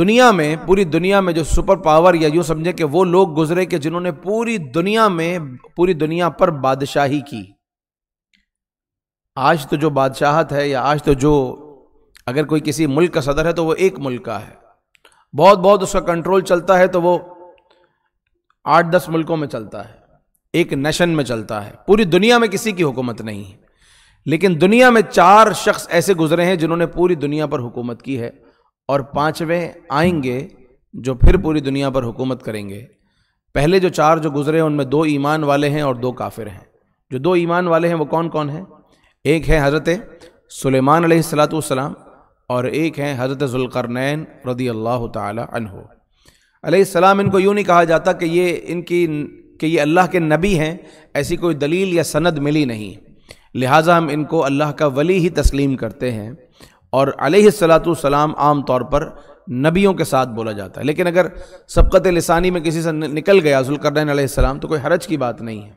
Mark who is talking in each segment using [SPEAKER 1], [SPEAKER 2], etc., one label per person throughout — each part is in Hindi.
[SPEAKER 1] दुनिया में पूरी दुनिया में जो सुपर पावर या यूँ समझे कि वो लोग गुजरे कि जिन्होंने पूरी दुनिया में पूरी दुनिया पर बादशाही की आज तो जो बादशाहत है या आज तो जो अगर कोई किसी मुल्क का सदर है तो वो एक मुल्क का है बहुत बहुत उसका कंट्रोल चलता है तो वो आठ दस मुल्कों में चलता है एक नेशन में चलता है पूरी दुनिया में किसी की हुकूमत नहीं है लेकिन दुनिया में चार शख्स ऐसे गुजरे हैं जिन्होंने पूरी दुनिया पर हुकूमत की है और पांचवें आएंगे जो फिर पूरी दुनिया पर हुकूमत करेंगे पहले जो चार जो गुजरे हैं उनमें दो ईमान वाले हैं और दो काफिर हैं जो दो ईमान वाले हैं वो कौन कौन हैं एक है हज़रत सुलेमान सलाम और एक हैं हज़रत जुल्करनैन रदी अल्लाह तहो सलाम इनको यूँ नहीं कहा जाता कि ये इनकी कि ये अल्लाह के नबी हैं ऐसी कोई दलील या सनद मिली नहीं लिहाजा हम इनको अल्लाह का वली ही तस्लीम करते हैं और सलाम आम तौर पर नबियों के साथ बोला जाता है लेकिन अगर सबकत लसानी में किसी से निकल गया जुलकरनैन सलाम तो कोई हरज की बात नहीं है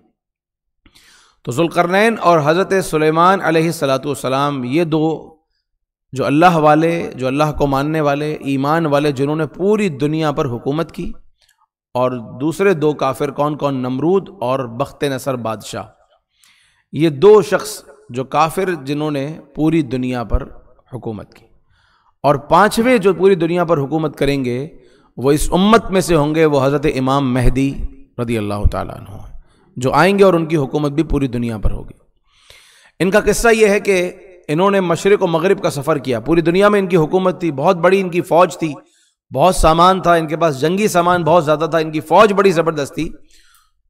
[SPEAKER 1] तो जुलकरनैन और हज़रत सलेमान सलाम ये दो जो अल्लाह वाले जो अल्लाह को मानने वाले ईमान वाले जिन्होंने पूरी दुनिया पर हुकूमत की और दूसरे दो काफिर कौन कौन नमरूद और बख्त नसर बादशाह ये दो शख्स जो काफिर जिन्होंने पूरी दुनिया पर हुकूमत की और पाँचवें जो पूरी दुनिया पर हुकूमत करेंगे वो इस उम्मत में से होंगे वो हज़रत इमाम महदी रदी अल्लाह तु जो आएंगे और उनकी हुकूमत भी पूरी दुनिया पर होगी इनका किस्सा ये है कि इन्होंने मशरक़ व मगरब का सफ़र किया पूरी दुनिया में इनकी हुकूमत थी बहुत बड़ी इनकी फ़ौज थी बहुत सामान था इनके पास जंगी सामान बहुत ज़्यादा था इनकी फ़ौज बड़ी ज़बरदस्त थी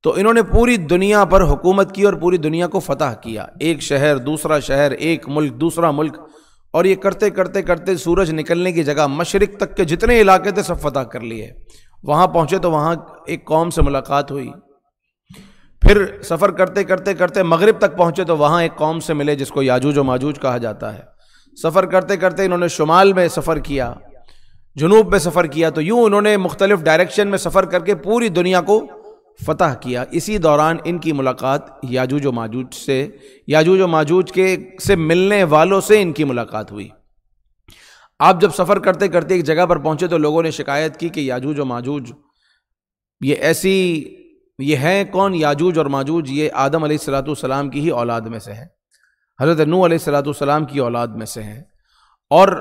[SPEAKER 1] तो इन्होंने पूरी दुनिया पर हुकूमत की और पूरी दुनिया को फतह किया एक शहर दूसरा शहर एक मुल्क दूसरा मुल्क और ये करते करते करते सूरज निकलने की जगह मशरक़ तक के जितने इलाके थे सब फतह कर लिए वहाँ पहुँचे तो वहाँ एक कौम से मुलाकात हुई फिर सफ़र करते करते करते मगरब तक पहुँचे तो वहाँ एक कौम से मिले जिसको याजूज व माजूज कहा जाता है सफ़र करते करते इन्होंने शुमाल में सफ़र किया जुनूब में सफ़र किया तो यूँ उन्होंने मुख्तलिफ़ डायरेक्शन में सफ़र करके पूरी दुनिया को फ़तह किया इसी दौरान इनकी मुलाकात याजूज व माजूज से याजूज व माजूज के से मिलने वालों से इनकी मुलाकात हुई आप जब सफ़र करते करते एक जगह पर पहुँचे तो लोगों ने शिकायत की कि याजूज व माजूज ये ऐसी ये हैं कौन याजूज और माजूज ये आदम सलाम की ही औलाद में से हैं हज़रत नू सलाम की औलाद में से हैं और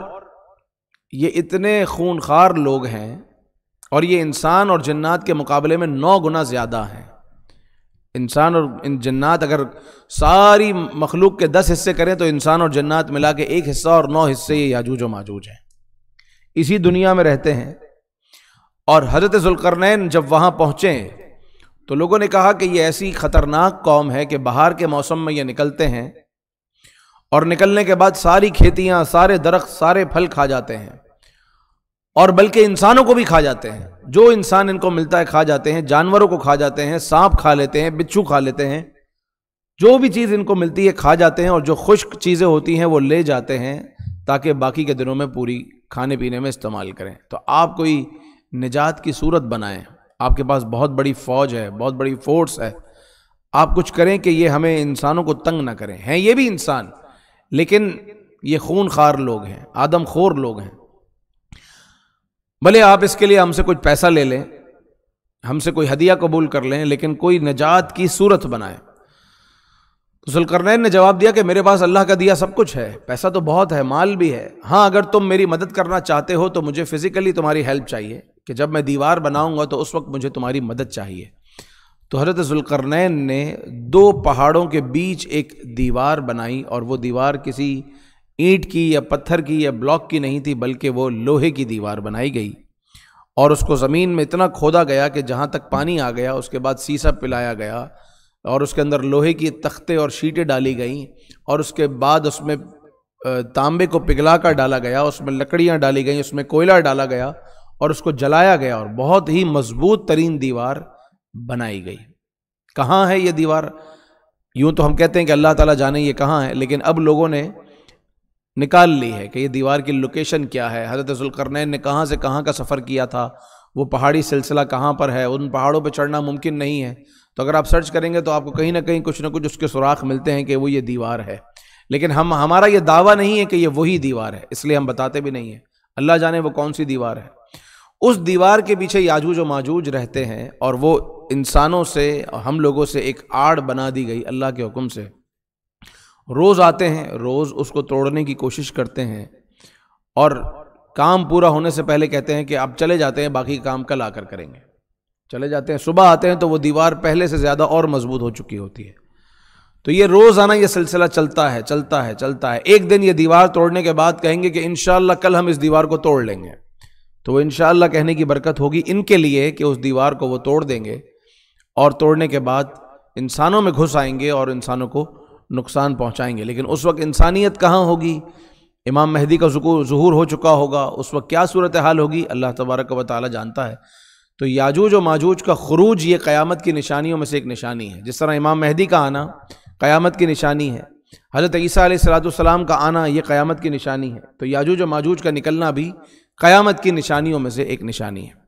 [SPEAKER 1] ये इतने खूनखार लोग हैं और ये इंसान और जन्नात के मुकाबले में नौ गुना ज़्यादा है इंसान और इन जन्नात अगर सारी मखलूक के दस हिस्से करें तो इंसान और जन्नात मिला के एक हिस्सा और नौ हिस्से ये याजूज व माजूज हैं इसी दुनिया में रहते हैं और हज़रत जुलकरनैन जब वहाँ पहुँचे तो लोगों ने कहा कि ये ऐसी ख़तरनाक कौम है कि बाहर के मौसम में ये निकलते हैं और निकलने के बाद सारी खेतियाँ सारे दरख्त सारे फल खा जाते हैं और बल्कि इंसानों को भी खा जाते हैं जो इंसान इनको मिलता है खा जाते हैं जानवरों को खा जाते हैं सांप खा लेते हैं बिच्छू खा लेते हैं जो भी चीज़ इनको मिलती है खा जाते हैं और जो खुश्क चीज़ें होती हैं वो ले जाते हैं ताकि बाकी के दिनों में पूरी खाने पीने में इस्तेमाल करें तो आप कोई निजात की सूरत बनाएं आपके पास बहुत बड़ी फ़ौज है बहुत बड़ी फोर्स है आप कुछ करें कि ये हमें इंसानों को तंग ना करें हैं ये भी इंसान लेकिन ये खून खार लोग हैं आदम खोर लोग हैं भले आप इसके लिए हमसे कुछ पैसा ले लें हमसे कोई हदिया कबूल कर लें लेकिन कोई नजात की सूरत बनाए तो जुलकरनैन ने जवाब दिया कि मेरे पास अल्लाह का दिया सब कुछ है पैसा तो बहुत है माल भी है हाँ अगर तुम मेरी मदद करना चाहते हो तो मुझे फिजिकली तुम्हारी हेल्प चाहिए कि जब मैं दीवार बनाऊंगा तो उस वक्त मुझे तुम्हारी मदद चाहिए तो हजरत जुलकरनैन ने दो पहाड़ों के बीच एक दीवार बनाई और वो दीवार किसी ईंट की या पत्थर की या ब्लॉक की नहीं थी बल्कि वो लोहे की दीवार बनाई गई और उसको ज़मीन में इतना खोदा गया कि जहाँ तक पानी आ गया उसके बाद सीसा पिलाया गया और उसके अंदर लोहे की तख्ते और शीटें डाली गईं और उसके बाद उसमें तांबे को पिघला कर डाला गया उसमें लकड़ियाँ डाली गई उसमें कोयला डाला गया और उसको जलाया गया और बहुत ही मजबूत तरीन दीवार बनाई गई कहाँ है ये दीवार यूँ तो हम कहते हैं कि अल्लाह ताला जाने ये कहाँ है लेकिन अब लोगों ने निकाल ली है कि ये दीवार की लोकेशन क्या है हज़रत जुलकरनैन ने कहाँ से कहाँ का सफ़र किया था वो पहाड़ी सिलसिला कहाँ पर है उन पहाड़ों पर चढ़ना मुमकिन नहीं है तो अगर आप सर्च करेंगे तो आपको कहीं ना कहीं कुछ ना कुछ उसके सुराख मिलते हैं कि वो ये दीवार है लेकिन हम हमारा ये दावा नहीं है कि ये वही दीवार है इसलिए हम बताते भी नहीं हैं अल्लाह जाने वो कौन सी दीवार है उस दीवार के पीछे याजूज और माजूज रहते हैं और वो इंसानों से हम लोगों से एक आड़ बना दी गई अल्लाह के हुक्म से रोज़ आते हैं रोज़ उसको तोड़ने की कोशिश करते हैं और काम पूरा होने से पहले कहते हैं कि आप चले जाते हैं बाकी काम कल आकर करेंगे चले जाते हैं सुबह आते हैं तो वो दीवार पहले से ज़्यादा और मजबूत हो चुकी होती है तो ये रोज़ाना ये सिलसिला चलता है चलता है चलता है एक दिन ये दीवार तोड़ने के बाद कहेंगे कि इन कल हम इस दीवार को तोड़ लेंगे तो वो इन कहने की बरकत होगी इनके लिए कि उस दीवार को वो तोड़ देंगे और तोड़ने के बाद इंसानों में घुस आएंगे और इंसानों को नुकसान पहुंचाएंगे लेकिन उस वक्त इंसानियत कहाँ होगी इमाम महदी का जहूर हो चुका होगा उस वक्त क्या सूरत हाल होगी अल्लाह तबारक व ताली जानता है तो याजूज व माजूज का खरूज ये क़्यामत की निशानियों में से एक निशानी है जिस तरह इमाम महदी का आना क्यामत की निशानी है हज़रत ईसा आलाम का आना ये क्यामत की निशानी है तो याजूज व माजूज का निकलना भी क़्यामत की निशानियों में से एक निशानी है